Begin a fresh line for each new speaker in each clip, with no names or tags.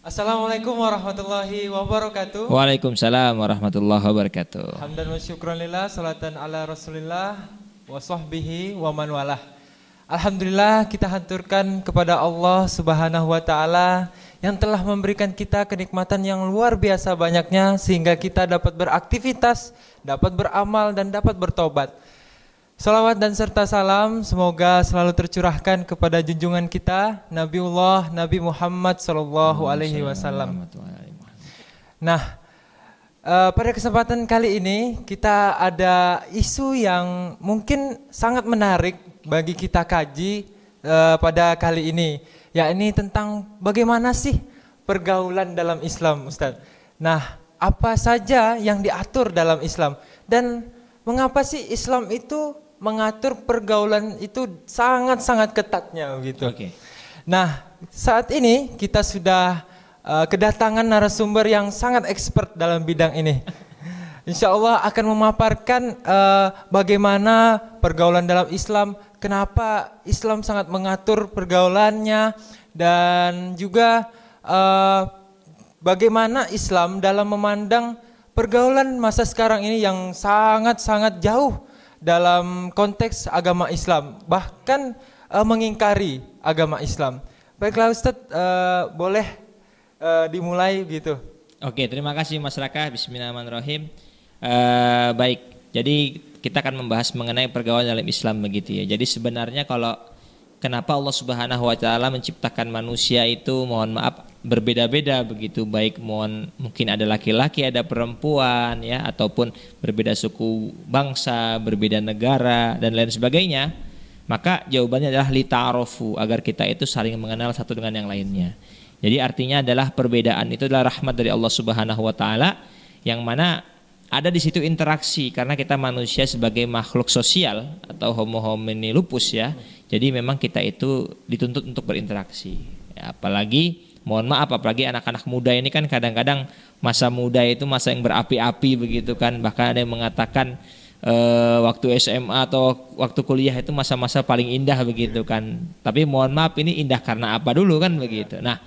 Assalamualaikum warahmatullahi wabarakatuh.
Waalaikumsalam warahmatullahi wabarakatuh.
Hamdan wa syukran salatan ala Rasulillah wa sahbihi wa man walah. Alhamdulillah kita hanturkan kepada Allah Subhanahu wa taala yang telah memberikan kita kenikmatan yang luar biasa banyaknya sehingga kita dapat beraktivitas, dapat beramal dan dapat bertobat. Salawat dan serta salam semoga selalu tercurahkan kepada junjungan kita Nabiullah Nabi Muhammad Sallallahu Alaihi Wasallam. Nah, eh, pada kesempatan kali ini kita ada isu yang mungkin sangat menarik bagi kita kaji eh, pada kali ini, yakni tentang bagaimana sih pergaulan dalam Islam, Ustaz. Nah, apa saja yang diatur dalam Islam dan mengapa sih Islam itu mengatur pergaulan itu sangat-sangat ketatnya gitu. Okay. Nah, saat ini kita sudah uh, kedatangan narasumber yang sangat expert dalam bidang ini. Insya Allah akan memaparkan uh, bagaimana pergaulan dalam Islam, kenapa Islam sangat mengatur pergaulannya, dan juga uh, bagaimana Islam dalam memandang pergaulan masa sekarang ini yang sangat-sangat jauh dalam konteks agama Islam, bahkan uh, mengingkari agama Islam. Baiklah Ustadz, uh, eh, boleh uh, dimulai gitu. Oke, terima
kasih Mas Raka. Bismillahirrahmanirrahim. Uh, baik, jadi kita akan membahas mengenai pergaulan dalam Islam begitu ya. Jadi sebenarnya kalau kenapa Allah Subhanahu wa taala menciptakan manusia itu mohon maaf berbeda-beda begitu baik mohon mungkin ada laki-laki ada perempuan ya ataupun berbeda suku bangsa berbeda negara dan lain sebagainya maka jawabannya adalah litarofu agar kita itu saling mengenal satu dengan yang lainnya jadi artinya adalah perbedaan itu adalah rahmat dari Allah Subhanahu wa taala yang mana ada di situ interaksi karena kita manusia sebagai makhluk sosial atau homo homini lupus ya jadi memang kita itu dituntut untuk berinteraksi ya, apalagi mohon maaf apalagi anak-anak muda ini kan kadang-kadang masa muda itu masa yang berapi-api begitu kan bahkan ada yang mengatakan e, waktu SMA atau waktu kuliah itu masa-masa paling indah begitu kan tapi mohon maaf ini indah karena apa dulu kan begitu nah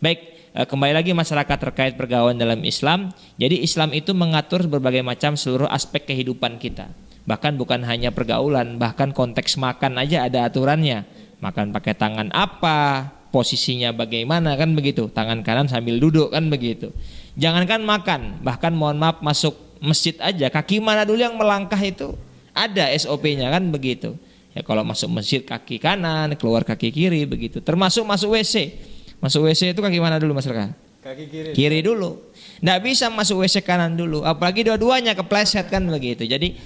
baik eh, kembali lagi masyarakat terkait pergaulan dalam Islam. Jadi Islam itu mengatur berbagai macam seluruh aspek kehidupan kita. Bahkan bukan hanya pergaulan, bahkan konteks makan aja ada aturannya. Makan pakai tangan apa, posisinya bagaimana kan begitu tangan kanan sambil duduk kan begitu jangankan makan bahkan mohon maaf masuk masjid aja kaki mana dulu yang melangkah itu ada SOP-nya kan begitu ya kalau masuk masjid kaki kanan keluar kaki kiri begitu termasuk masuk WC masuk WC itu kaki mana dulu Mas Raka
kaki kiri kiri
dulu nggak bisa masuk WC kanan dulu apalagi dua-duanya kepleset kan begitu jadi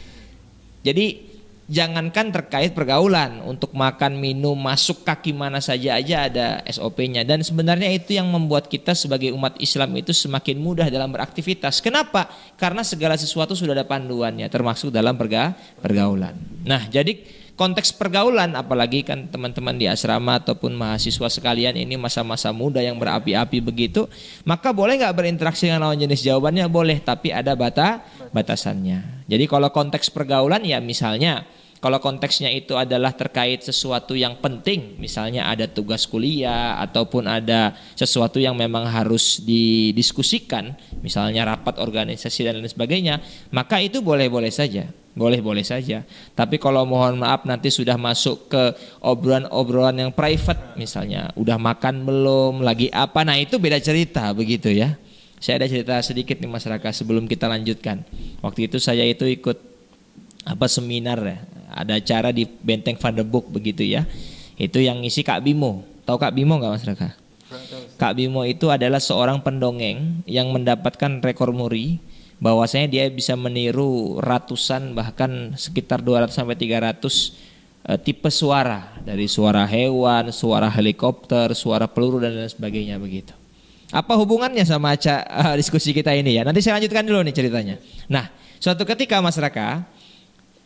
jadi jangankan terkait pergaulan untuk makan minum masuk kaki mana saja aja ada SOP-nya dan sebenarnya itu yang membuat kita sebagai umat Islam itu semakin mudah dalam beraktivitas kenapa karena segala sesuatu sudah ada panduannya termasuk dalam perga pergaulan nah jadi konteks pergaulan apalagi kan teman-teman di asrama ataupun mahasiswa sekalian ini masa-masa muda yang berapi-api begitu maka boleh nggak berinteraksi dengan lawan jenis jawabannya boleh tapi ada bata batasannya jadi kalau konteks pergaulan ya misalnya kalau konteksnya itu adalah terkait sesuatu yang penting, misalnya ada tugas kuliah ataupun ada sesuatu yang memang harus didiskusikan, misalnya rapat organisasi dan lain sebagainya, maka itu boleh-boleh saja. Boleh-boleh saja. Tapi kalau mohon maaf nanti sudah masuk ke obrolan-obrolan yang private misalnya, udah makan belum, lagi apa, nah itu beda cerita begitu ya. Saya ada cerita sedikit nih masyarakat sebelum kita lanjutkan. Waktu itu saya itu ikut apa seminar ya ada acara di Benteng Boek begitu ya. Itu yang ngisi Kak Bimo. Tahu Kak Bimo nggak Mas Raka? Kak Bimo itu adalah seorang pendongeng yang mendapatkan rekor muri bahwasanya dia bisa meniru ratusan bahkan sekitar 200 sampai 300 ratus eh, tipe suara dari suara hewan, suara helikopter, suara peluru dan lain sebagainya begitu. Apa hubungannya sama aca, uh, diskusi kita ini ya? Nanti saya lanjutkan dulu nih ceritanya. Nah, suatu ketika Mas Raka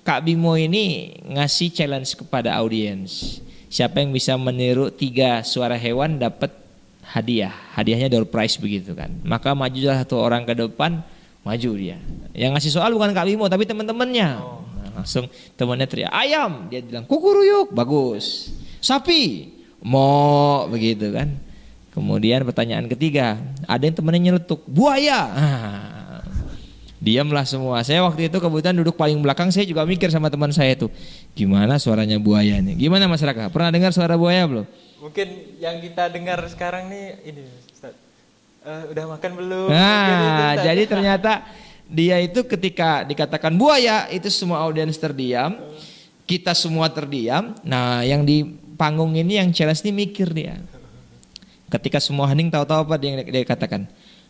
Kak Bimo ini ngasih challenge kepada audiens. Siapa yang bisa meniru tiga suara hewan dapat hadiah. Hadiahnya door prize begitu kan. Maka majulah satu orang ke depan, maju dia. Yang ngasih soal bukan Kak Bimo tapi teman-temannya. Oh. Nah, langsung temannya teriak, "Ayam!" Dia bilang, "Kukuruyuk." Bagus. "Sapi." Mo begitu kan. Kemudian pertanyaan ketiga, ada yang temannya nyeletuk, "Buaya." Nah, diamlah semua. Saya waktu itu kebetulan duduk paling belakang, saya juga mikir sama teman saya itu, gimana suaranya buaya nih? Gimana masyarakat? Pernah dengar suara buaya belum?
Mungkin yang kita dengar sekarang nih ini Ustaz. Uh, udah makan belum? Nah, itu, jadi
ternyata dia itu ketika dikatakan buaya itu semua audiens terdiam, kita semua terdiam. Nah, yang di panggung ini yang jelas ini mikir dia. Ketika semua hening tahu-tahu apa dia, dia katakan?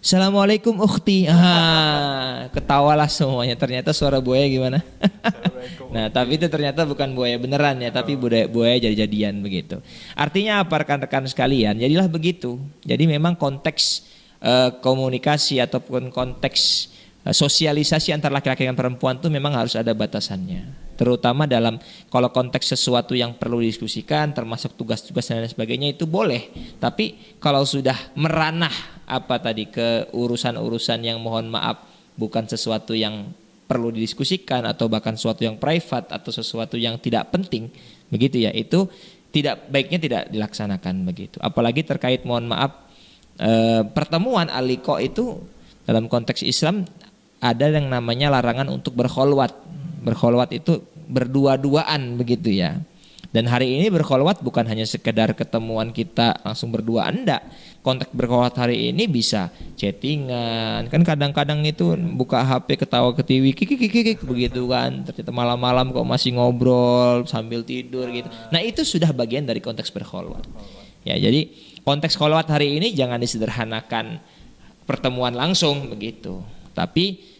Assalamualaikum ukhti. Ah, ketawalah semuanya. Ternyata suara buaya gimana? nah, tapi itu ternyata bukan buaya beneran ya, tapi buaya buaya jadi-jadian begitu. Artinya apa rekan-rekan sekalian? Jadilah begitu. Jadi memang konteks uh, komunikasi ataupun konteks uh, sosialisasi antara laki-laki dan perempuan itu memang harus ada batasannya terutama dalam kalau konteks sesuatu yang perlu didiskusikan termasuk tugas-tugas dan lain sebagainya itu boleh tapi kalau sudah meranah apa tadi ke urusan-urusan yang mohon maaf bukan sesuatu yang perlu didiskusikan atau bahkan sesuatu yang private atau sesuatu yang tidak penting begitu ya itu tidak baiknya tidak dilaksanakan begitu apalagi terkait mohon maaf e, pertemuan aliko itu dalam konteks Islam ada yang namanya larangan untuk berkholwat Berkholwat itu berdua-duaan begitu ya. Dan hari ini berkholwat bukan hanya sekedar ketemuan kita langsung berdua, anda Kontak berkholwat hari ini bisa chattingan. Kan kadang-kadang itu buka HP ketawa ketiwi kikikikik begitu kan. Ternyata malam-malam kok masih ngobrol sambil tidur gitu. Nah, itu sudah bagian dari konteks berkholwat. Ya, jadi konteks kholwat hari ini jangan disederhanakan pertemuan langsung begitu. Tapi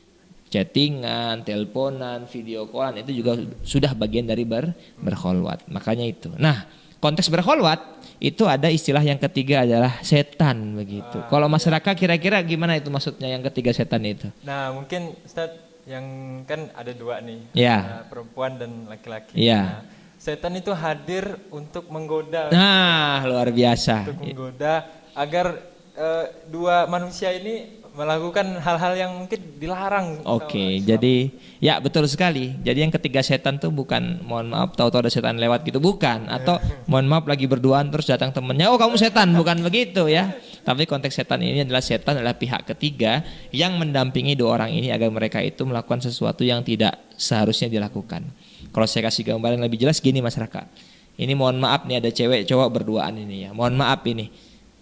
chattingan, teleponan, video callan itu juga sudah bagian dari ber berkholwat. Makanya itu. Nah, konteks berkholwat itu ada istilah yang ketiga adalah setan begitu. Ah, Kalau masyarakat kira-kira gimana itu maksudnya yang ketiga setan itu?
Nah, mungkin Ustaz yang kan ada dua nih, ya. perempuan dan laki-laki. Ya. Nah, setan itu hadir untuk menggoda. Nah, luar biasa. Untuk menggoda agar uh, dua manusia ini melakukan hal-hal yang mungkin dilarang. Gitu, Oke, okay,
jadi ya betul sekali. Jadi yang ketiga setan tuh bukan mohon maaf tahu-tahu ada setan lewat gitu, bukan. Atau iya. mohon maaf lagi berduaan terus datang temennya, oh kamu setan, bukan begitu ya. Tapi konteks setan ini adalah setan adalah pihak ketiga yang mendampingi dua orang ini agar mereka itu melakukan sesuatu yang tidak seharusnya dilakukan. Kalau saya kasih gambaran lebih jelas gini masyarakat. Ini mohon maaf nih ada cewek cowok berduaan ini ya. Mohon maaf ini.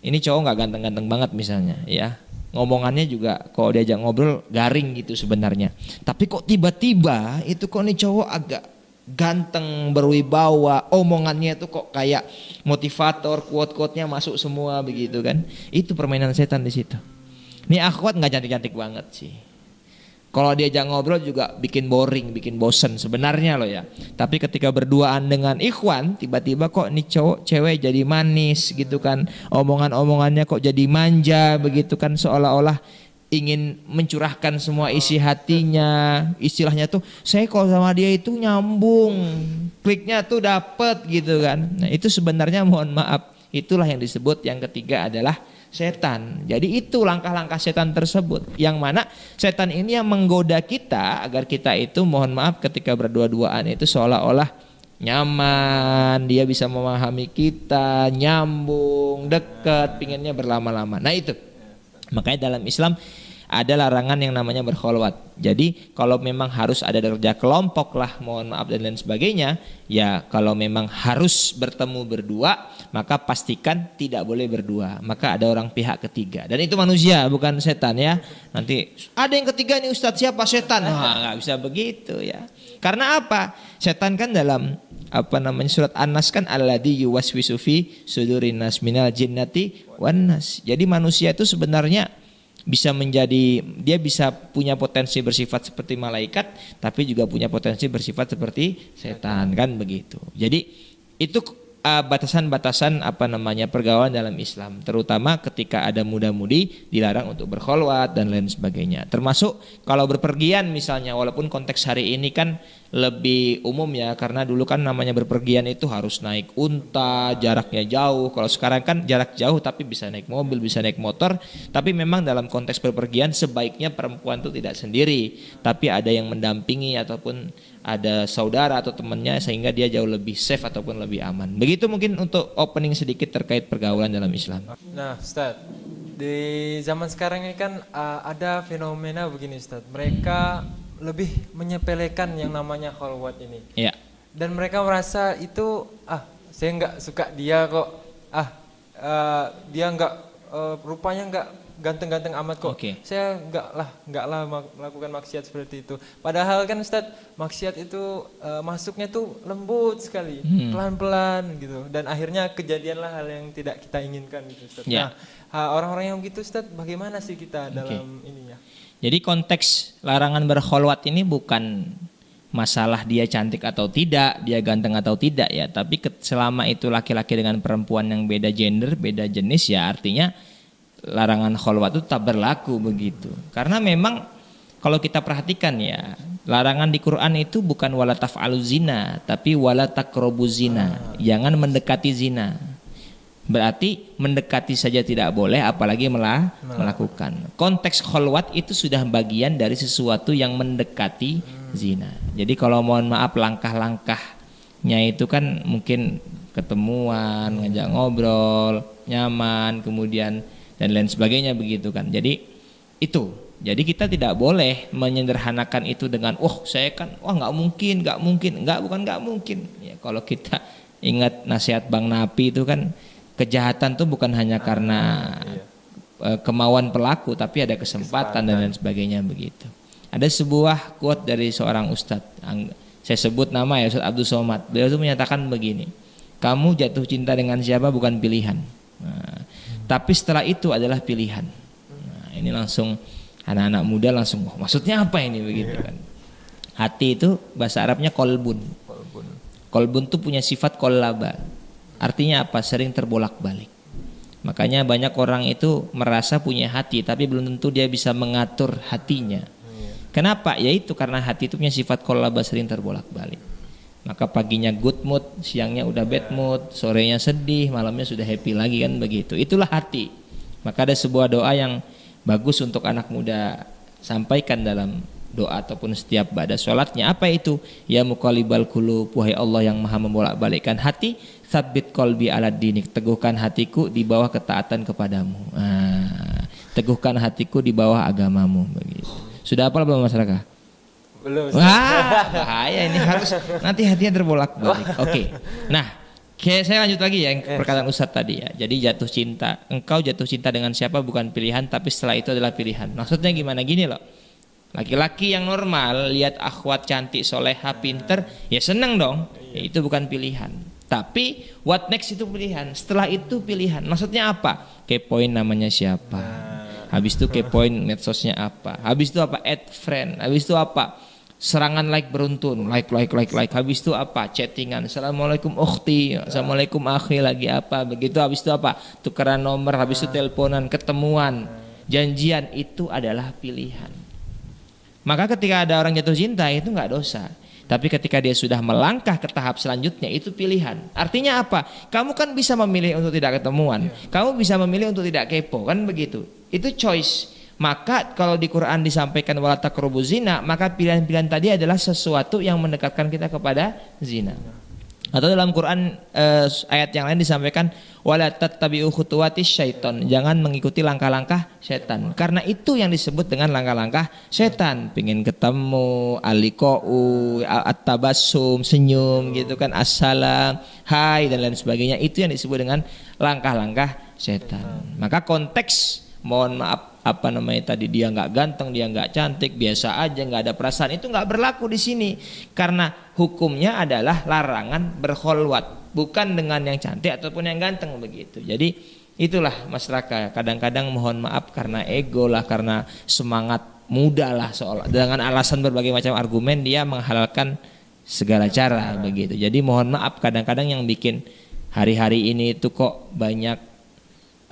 Ini cowok nggak ganteng-ganteng banget misalnya ya ngomongannya juga kalau diajak ngobrol garing gitu sebenarnya. Tapi kok tiba-tiba itu kok nih cowok agak ganteng, berwibawa, omongannya itu kok kayak motivator, quote quote masuk semua begitu kan. Itu permainan setan di situ. Ini akhwat nggak cantik-cantik banget sih. Kalau dia diajak ngobrol juga bikin boring, bikin bosen sebenarnya loh ya. Tapi ketika berduaan dengan Ikhwan, tiba-tiba kok nih cowok cewek jadi manis gitu kan. Omongan-omongannya kok jadi manja begitu kan seolah-olah ingin mencurahkan semua isi hatinya istilahnya tuh saya kalau sama dia itu nyambung kliknya tuh dapet gitu kan nah itu sebenarnya mohon maaf itulah yang disebut yang ketiga adalah setan. Jadi itu langkah-langkah setan tersebut. Yang mana setan ini yang menggoda kita agar kita itu mohon maaf ketika berdua-duaan itu seolah-olah nyaman, dia bisa memahami kita, nyambung, dekat, pinginnya berlama-lama. Nah itu. Makanya dalam Islam ada larangan yang namanya berkholwat. Jadi kalau memang harus ada kerja kelompok lah, mohon maaf dan lain sebagainya, ya kalau memang harus bertemu berdua, maka pastikan tidak boleh berdua. Maka ada orang pihak ketiga. Dan itu manusia, bukan setan ya. Nanti ada yang ketiga nih Ustadz siapa setan? Nah, nggak bisa begitu ya. Karena apa? Setan kan dalam apa namanya surat Anas kan Allah di fi sudurin nas minal jinnati wanas. Jadi manusia itu sebenarnya bisa menjadi dia bisa punya potensi bersifat seperti malaikat tapi juga punya potensi bersifat seperti setan kan begitu. Jadi itu Eh, batasan-batasan uh, apa namanya pergaulan dalam Islam, terutama ketika ada muda-mudi dilarang untuk berkholwat dan lain sebagainya. Termasuk kalau berpergian misalnya, walaupun konteks hari ini kan lebih umum ya, karena dulu kan namanya berpergian itu harus naik unta, jaraknya jauh. Kalau sekarang kan jarak jauh tapi bisa naik mobil, bisa naik motor. Tapi memang dalam konteks berpergian sebaiknya perempuan itu tidak sendiri, tapi ada yang mendampingi ataupun ada saudara atau temannya sehingga dia jauh lebih safe ataupun lebih aman. Begitu mungkin untuk opening sedikit terkait pergaulan dalam Islam.
Nah, Ustaz, di zaman sekarang ini kan uh, ada fenomena begini Ustaz. Mereka lebih menyepelekan yang namanya khalwat ini. Iya. Dan mereka merasa itu ah, saya nggak suka dia kok. Ah, uh, dia nggak uh, rupanya nggak ganteng-ganteng amat kok. Okay. Saya enggak lah, enggak lah melakukan maksiat seperti itu. Padahal kan Ustaz, maksiat itu uh, masuknya tuh lembut sekali, hmm. pelan-pelan hmm. gitu. Dan akhirnya kejadianlah hal yang tidak kita inginkan gitu Ustaz. Yeah. Nah, orang-orang yang begitu Ustaz, bagaimana sih kita okay. dalam ininya?
Jadi konteks larangan berkholwat ini bukan masalah dia cantik atau tidak, dia ganteng atau tidak ya. Tapi selama itu laki-laki dengan perempuan yang beda gender, beda jenis ya artinya larangan kholwat itu tak berlaku begitu. Karena memang kalau kita perhatikan ya, larangan di Quran itu bukan wala taf'alu zina, tapi wala takrobu zina. Ah. Jangan mendekati zina. Berarti mendekati saja tidak boleh apalagi melah, melakukan. Konteks kholwat itu sudah bagian dari sesuatu yang mendekati hmm. zina. Jadi kalau mohon maaf langkah-langkahnya itu kan mungkin ketemuan, ngajak ngobrol, nyaman, kemudian dan lain sebagainya begitu kan. Jadi itu. Jadi kita tidak boleh menyederhanakan itu dengan oh saya kan wah oh, nggak mungkin nggak mungkin nggak bukan nggak mungkin. Ya, kalau kita ingat nasihat Bang Napi itu kan kejahatan tuh bukan hanya karena iya. eh, kemauan pelaku tapi ada kesempatan, kesempatan. dan lain sebagainya begitu. Ada sebuah quote dari seorang ustadz, saya sebut nama ya Ustadz Abdul Somad. Beliau itu menyatakan begini, kamu jatuh cinta dengan siapa bukan pilihan, tapi setelah itu adalah pilihan nah, ini langsung anak-anak muda langsung oh, maksudnya apa ini begitu kan hati itu bahasa Arabnya kolbun kolbun, kolbun itu punya sifat kolaba artinya apa sering terbolak balik makanya banyak orang itu merasa punya hati tapi belum tentu dia bisa mengatur hatinya iya. kenapa ya itu karena hati itu punya sifat kolaba sering terbolak balik maka paginya good mood, siangnya udah bad mood, sorenya sedih, malamnya sudah happy lagi kan begitu. Itulah hati. Maka ada sebuah doa yang bagus untuk anak muda sampaikan dalam doa ataupun setiap pada sholatnya apa itu ya mukalibal kulu puhai Allah yang maha membolak balikan hati sabit kolbi ala dinik teguhkan hatiku di bawah ketaatan kepadamu nah, teguhkan hatiku di bawah agamamu begitu sudah apa belum masyarakat
belum. Wah, bahaya ini harus nanti
hatinya terbolak-balik. Oke. Okay. Nah, kayak saya lanjut lagi ya yang eh. perkataan Ustaz tadi ya. Jadi jatuh cinta, engkau jatuh cinta dengan siapa bukan pilihan, tapi setelah itu adalah pilihan. Maksudnya gimana gini loh? Laki-laki yang normal lihat akhwat cantik, soleha, pinter, ya seneng dong. Ya, itu bukan pilihan. Tapi what next itu pilihan. Setelah itu pilihan. Maksudnya apa? Kepoin namanya siapa? Habis itu kepoin medsosnya apa? Habis itu apa? Add friend. Habis itu apa? serangan like beruntun like like like like habis itu apa chattingan assalamualaikum ukhti assalamualaikum akhi lagi apa begitu habis itu apa tukeran nomor habis itu teleponan ketemuan janjian itu adalah pilihan maka ketika ada orang jatuh cinta itu nggak dosa tapi ketika dia sudah melangkah ke tahap selanjutnya itu pilihan artinya apa kamu kan bisa memilih untuk tidak ketemuan iya. kamu bisa memilih untuk tidak kepo kan begitu itu choice maka kalau di Quran disampaikan wala taqrabu zina, maka pilihan-pilihan tadi adalah sesuatu yang mendekatkan kita kepada zina. Atau dalam Quran eh, ayat yang lain disampaikan wala tattabi'u khutuwati syaiton. Jangan mengikuti langkah-langkah setan. Karena itu yang disebut dengan langkah-langkah setan. Pingin ketemu, alikou, atabasum, senyum gitu kan, assalam, hai dan lain sebagainya. Itu yang disebut dengan langkah-langkah setan. Maka konteks mohon maaf apa namanya tadi dia nggak ganteng, dia nggak cantik, biasa aja, nggak ada perasaan itu nggak berlaku di sini karena hukumnya adalah larangan berholwat bukan dengan yang cantik ataupun yang ganteng begitu. Jadi itulah masyarakat kadang-kadang mohon maaf karena ego lah karena semangat muda lah seolah dengan alasan berbagai macam argumen dia menghalalkan segala cara begitu. Jadi mohon maaf kadang-kadang yang bikin hari-hari ini itu kok banyak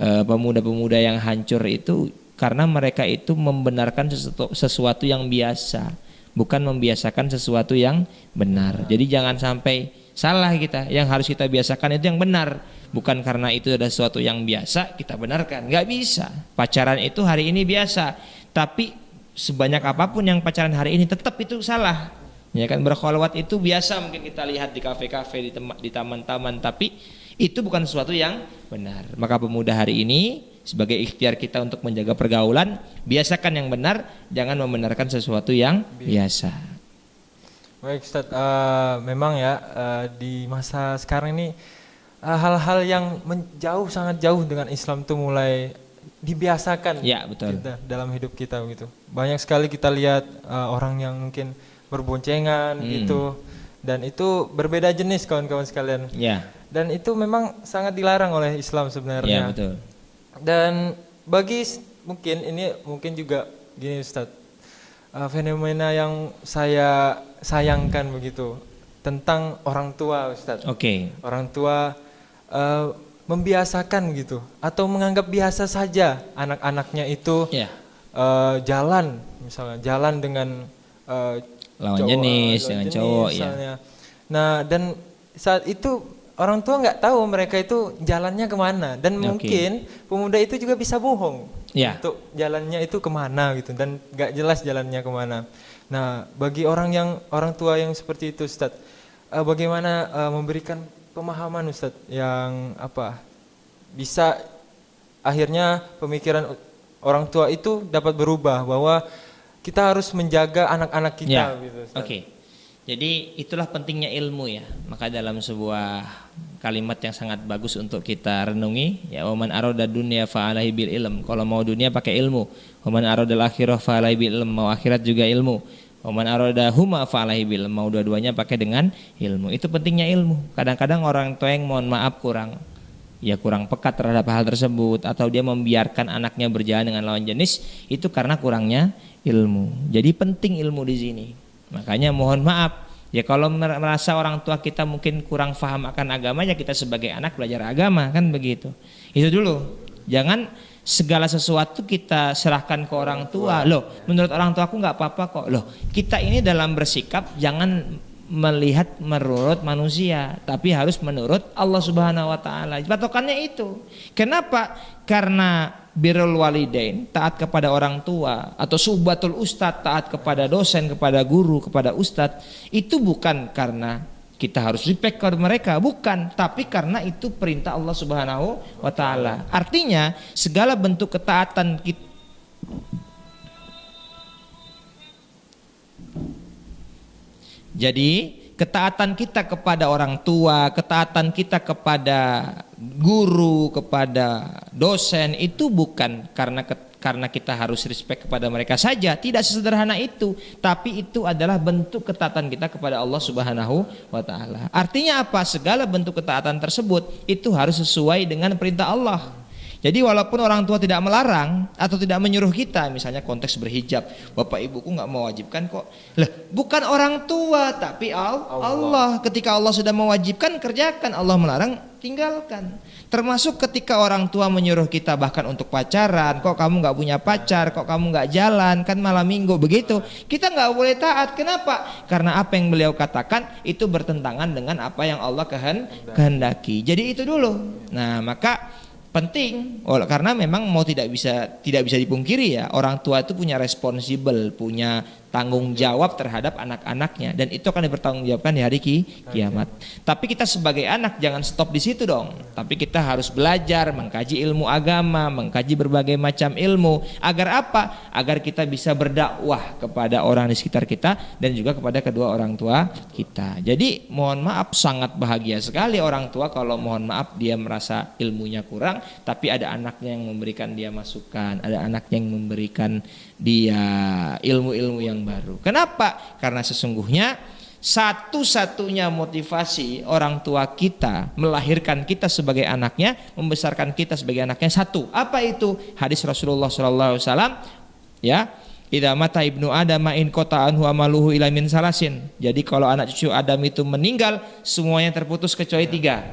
eh, pemuda-pemuda yang hancur itu karena mereka itu membenarkan sesuatu, sesuatu yang biasa bukan membiasakan sesuatu yang benar jadi jangan sampai salah kita yang harus kita biasakan itu yang benar bukan karena itu ada sesuatu yang biasa kita benarkan nggak bisa pacaran itu hari ini biasa tapi sebanyak apapun yang pacaran hari ini tetap itu salah ya kan berkholwat itu biasa mungkin kita lihat di kafe-kafe di, di taman-taman tapi itu bukan sesuatu yang benar maka pemuda hari ini sebagai ikhtiar kita untuk menjaga pergaulan, biasakan yang benar, jangan membenarkan sesuatu yang biasa.
Baik Ustaz, uh, memang ya uh, di masa sekarang ini eh, hal-hal uh, yang menjauh sangat jauh dengan Islam itu mulai dibiasakan ya betul kita, dalam hidup kita begitu. banyak sekali kita lihat uh, orang yang mungkin berboncengan hmm. gitu dan itu berbeda jenis kawan-kawan sekalian ya dan itu memang sangat dilarang oleh Islam sebenarnya ya betul dan bagi mungkin ini mungkin juga gini Ustaz uh, eh, fenomena yang saya sayangkan begitu tentang orang tua Ustadz. Oke. Okay. Orang tua uh, membiasakan gitu atau menganggap biasa saja anak-anaknya itu yeah. Ya. uh, jalan misalnya jalan dengan uh, lawan cowok, jenis dengan cowok ya. misalnya. ya. Nah dan saat itu orang tua nggak tahu mereka itu jalannya kemana dan okay. mungkin pemuda itu juga bisa bohong yeah. untuk jalannya itu kemana gitu dan nggak jelas jalannya kemana. Nah bagi orang yang orang tua yang seperti itu Ustaz uh, eh, bagaimana uh, memberikan pemahaman Ustaz yang apa bisa akhirnya pemikiran orang tua itu dapat berubah bahwa kita harus menjaga anak-anak kita yeah. gitu Oke. Okay.
Jadi itulah pentingnya ilmu ya. Maka dalam sebuah kalimat yang sangat bagus untuk kita renungi ya waman aroda dunia faalahi bil ilm. Kalau mau dunia pakai ilmu. Waman aroda akhirah faalahi bil ilm. Mau akhirat juga ilmu. Waman aroda huma faalahi bil ilm. Mau dua-duanya pakai dengan ilmu. Itu pentingnya ilmu. Kadang-kadang orang tua yang mohon maaf kurang ya kurang pekat terhadap hal tersebut atau dia membiarkan anaknya berjalan dengan lawan jenis itu karena kurangnya ilmu. Jadi penting ilmu di sini. Makanya mohon maaf Ya kalau merasa orang tua kita mungkin kurang paham akan agamanya kita sebagai anak belajar agama kan begitu. Itu dulu. Jangan segala sesuatu kita serahkan ke orang tua. Loh, menurut orang tua aku nggak apa-apa kok. Loh, kita ini dalam bersikap jangan melihat menurut manusia, tapi harus menurut Allah Subhanahu wa taala. Patokannya itu. Kenapa? Karena birrul walidain, taat kepada orang tua, atau subatul ustad, taat kepada dosen, kepada guru, kepada ustad, itu bukan karena kita harus respect kepada mereka, bukan, tapi karena itu perintah Allah Subhanahu wa taala. Artinya, segala bentuk ketaatan kita Jadi, ketaatan kita kepada orang tua, ketaatan kita kepada guru, kepada dosen itu bukan karena karena kita harus respect kepada mereka saja, tidak sesederhana itu, tapi itu adalah bentuk ketaatan kita kepada Allah Subhanahu wa taala. Artinya apa? Segala bentuk ketaatan tersebut itu harus sesuai dengan perintah Allah. Jadi walaupun orang tua tidak melarang atau tidak menyuruh kita, misalnya konteks berhijab, bapak ibuku nggak mewajibkan kok. Lah, bukan orang tua tapi Allah. Allah. Ketika Allah sudah mewajibkan kerjakan, Allah melarang tinggalkan. Termasuk ketika orang tua menyuruh kita bahkan untuk pacaran, kok kamu nggak punya pacar, kok kamu nggak jalan, kan malam minggu begitu. Kita nggak boleh taat. Kenapa? Karena apa yang beliau katakan itu bertentangan dengan apa yang Allah kehendaki. Jadi itu dulu. Nah maka penting oh, karena memang mau tidak bisa tidak bisa dipungkiri ya orang tua itu punya responsibel punya tanggung jawab terhadap anak-anaknya dan itu akan dipertanggungjawabkan di hari ki kiamat. Tapi kita sebagai anak jangan stop di situ dong. Tapi kita harus belajar, mengkaji ilmu agama, mengkaji berbagai macam ilmu agar apa? Agar kita bisa berdakwah kepada orang di sekitar kita dan juga kepada kedua orang tua kita. Jadi mohon maaf sangat bahagia sekali orang tua kalau mohon maaf dia merasa ilmunya kurang tapi ada anaknya yang memberikan dia masukan, ada anaknya yang memberikan dia ilmu-ilmu yang yang baru. Kenapa? Karena sesungguhnya satu-satunya motivasi orang tua kita melahirkan kita sebagai anaknya, membesarkan kita sebagai anaknya satu. Apa itu? Hadis Rasulullah SAW ya tidak mata ibnu Adam main kota anhu amaluhu ilamin salasin. Jadi kalau anak cucu Adam itu meninggal, semuanya terputus kecuali tiga.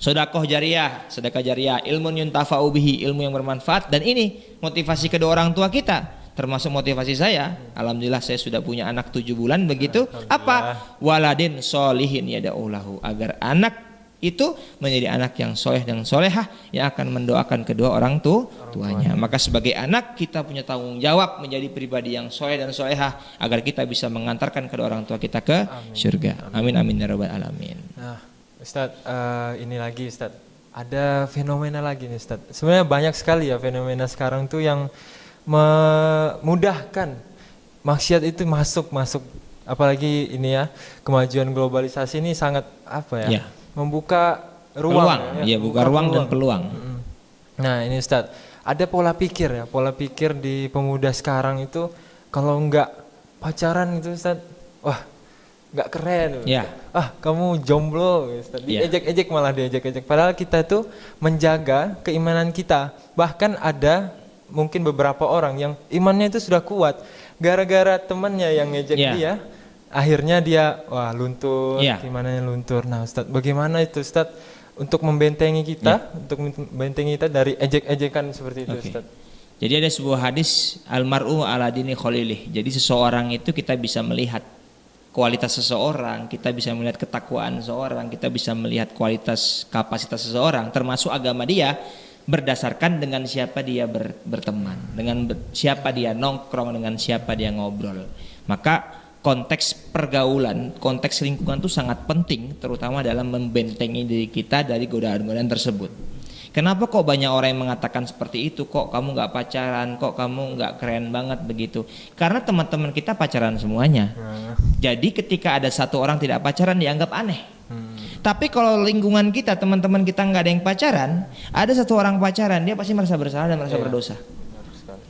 Sodakoh jariah, sedekah jariah, ilmu yuntafa'u bihi, ilmu yang bermanfaat. Dan ini motivasi kedua orang tua kita termasuk motivasi saya alhamdulillah saya sudah punya anak tujuh bulan begitu apa waladin solihin ya daulahu agar anak itu menjadi anak yang soleh dan solehah yang akan mendoakan kedua orang tu tuanya. Maka sebagai anak kita punya tanggung jawab menjadi pribadi yang soleh dan
solehah agar kita bisa mengantarkan kedua orang tua kita ke amin.
surga. Amin amin ya robbal alamin.
Nah, Ustaz, uh, ini lagi Ustaz. Ada fenomena lagi nih Ustaz. Sebenarnya banyak sekali ya fenomena sekarang tuh yang memudahkan maksiat itu masuk masuk apalagi ini ya kemajuan globalisasi ini sangat apa ya, ya. membuka ruang, peluang, ya, ya buka ruang, ruang dan peluang. Nah ini Ustadz, ada pola pikir ya, pola pikir di pemuda sekarang itu kalau enggak pacaran itu Ustadz, wah enggak keren. Ya. Ah kamu jomblo, Ustadz. Ya. diejek-ejek malah diejek-ejek. Padahal kita itu menjaga keimanan kita. Bahkan ada mungkin beberapa orang yang imannya itu sudah kuat, gara-gara temannya yang ngejek yeah. dia, akhirnya dia wah luntur, yeah. gimana yang luntur. Nah, Ustaz, bagaimana itu Ustaz untuk membentengi kita, yeah. untuk membentengi kita dari ejek-ejekan seperti itu okay. Ustaz?
Jadi ada sebuah hadis almaru ala dini khalilih. Jadi seseorang itu kita bisa melihat kualitas seseorang, kita bisa melihat ketakwaan seseorang, kita bisa melihat kualitas kapasitas seseorang termasuk agama dia berdasarkan dengan siapa dia ber, berteman, dengan ber, siapa dia nongkrong, dengan siapa dia ngobrol. Maka konteks pergaulan, konteks lingkungan itu sangat penting terutama dalam membentengi diri kita dari godaan-godaan tersebut. Kenapa kok banyak orang yang mengatakan seperti itu? Kok kamu nggak pacaran? Kok kamu nggak keren banget begitu? Karena teman-teman kita pacaran semuanya. Hmm. Jadi ketika ada satu orang tidak pacaran dianggap aneh. Hmm. Tapi kalau lingkungan kita teman-teman kita nggak ada yang pacaran, ada satu orang pacaran dia pasti merasa bersalah dan merasa yeah. berdosa.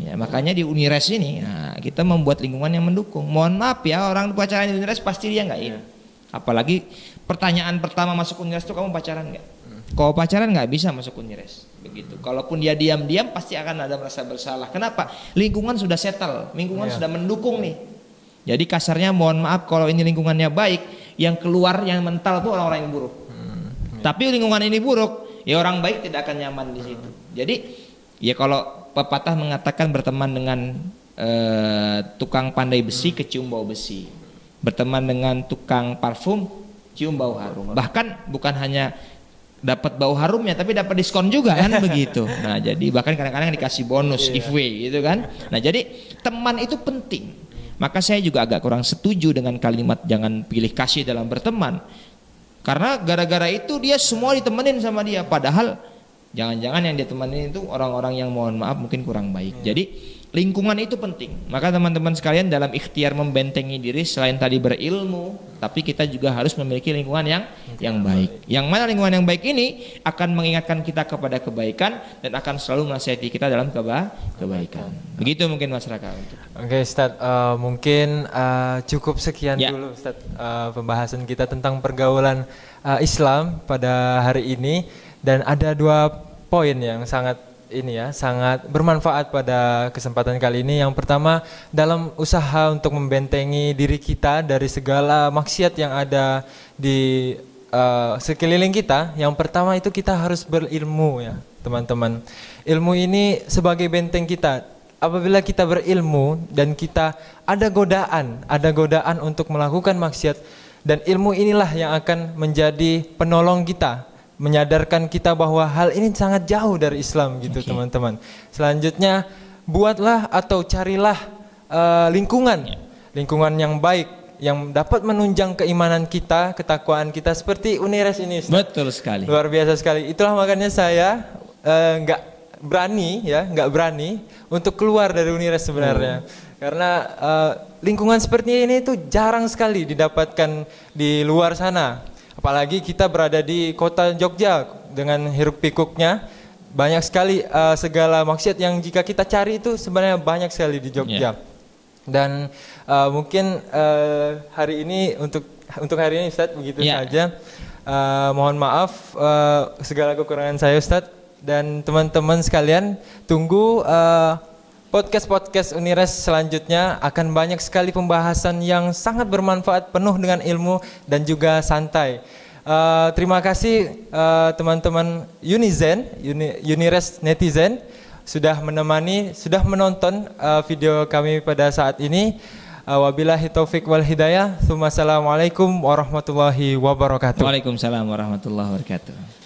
Ya, makanya di Unires ini nah, kita membuat lingkungan yang mendukung. Mohon maaf ya orang pacaran di Unires pasti dia nggak ini. Yeah. Apalagi pertanyaan pertama masuk Unires itu kamu pacaran nggak? Hmm. Kalau pacaran nggak bisa masuk Unires begitu. Kalaupun dia diam-diam pasti akan ada merasa bersalah. Kenapa? Lingkungan sudah settle, lingkungan yeah. sudah mendukung nih. Jadi kasarnya mohon maaf kalau ini lingkungannya baik, yang keluar yang mental tuh orang-orang yang buruk. Hmm, iya. Tapi lingkungan ini buruk, ya orang baik tidak akan nyaman di situ. Hmm. Jadi ya kalau pepatah mengatakan berteman dengan eh, tukang pandai besi hmm. kecium bau besi, berteman dengan tukang parfum cium bau harum. Bahkan bukan hanya dapat bau harumnya tapi dapat diskon juga kan begitu. Nah, jadi bahkan kadang-kadang dikasih bonus yeah. giveaway gitu kan. Nah, jadi teman itu penting maka saya juga agak kurang setuju dengan kalimat jangan pilih kasih dalam berteman. Karena gara-gara itu dia semua ditemenin sama dia padahal jangan-jangan yang ditemenin itu orang-orang yang mohon maaf mungkin kurang baik. Hmm. Jadi Lingkungan itu penting. Maka teman-teman sekalian dalam ikhtiar membentengi diri selain tadi berilmu, tapi kita juga harus memiliki lingkungan yang lingkungan yang baik. baik. Yang mana lingkungan yang baik ini akan mengingatkan kita kepada kebaikan dan akan
selalu menasihati kita dalam keba kebaikan.
Begitu mungkin masyarakat. Oke,
okay, Ustaz, uh, mungkin uh, cukup sekian ya. dulu Ustaz uh, pembahasan kita tentang pergaulan uh, Islam pada hari ini dan ada dua poin yang sangat ini ya sangat bermanfaat pada kesempatan kali ini. Yang pertama dalam usaha untuk membentengi diri kita dari segala maksiat yang ada di uh, sekeliling kita. Yang pertama itu kita harus berilmu ya teman-teman. Ilmu ini sebagai benteng kita apabila kita berilmu dan kita ada godaan, ada godaan untuk melakukan maksiat dan ilmu inilah yang akan menjadi penolong kita menyadarkan kita bahwa hal ini sangat jauh dari Islam gitu teman-teman. Okay. Selanjutnya buatlah atau carilah uh, lingkungan yeah. lingkungan yang baik yang dapat menunjang keimanan kita, ketakwaan kita seperti Unires ini. Betul sekali. Luar biasa sekali. Itulah makanya saya eh, nggak uh, berani ya, nggak berani untuk keluar dari Unires sebenarnya. Hmm. Karena uh, lingkungan seperti ini itu jarang sekali didapatkan di luar sana Apalagi kita berada di kota Jogja dengan hiruk pikuknya banyak sekali uh, segala maksiat yang jika kita cari itu sebenarnya banyak sekali di Jogja. Yeah. Dan uh, mungkin uh, hari ini untuk untuk hari ini Ustadz begitu yeah. saja. Uh, mohon maaf uh, segala kekurangan saya Ustadz dan teman-teman sekalian tunggu uh, Podcast-podcast Unires selanjutnya akan banyak sekali pembahasan yang sangat bermanfaat, penuh dengan ilmu dan juga santai. Uh, terima kasih uh, teman-teman Unizen, Uni, Unires netizen sudah menemani, sudah menonton uh, video kami pada saat ini. Uh, wabillahi taufik wal hidayah. Assalamualaikum warahmatullahi wabarakatuh. Waalaikumsalam warahmatullahi wabarakatuh.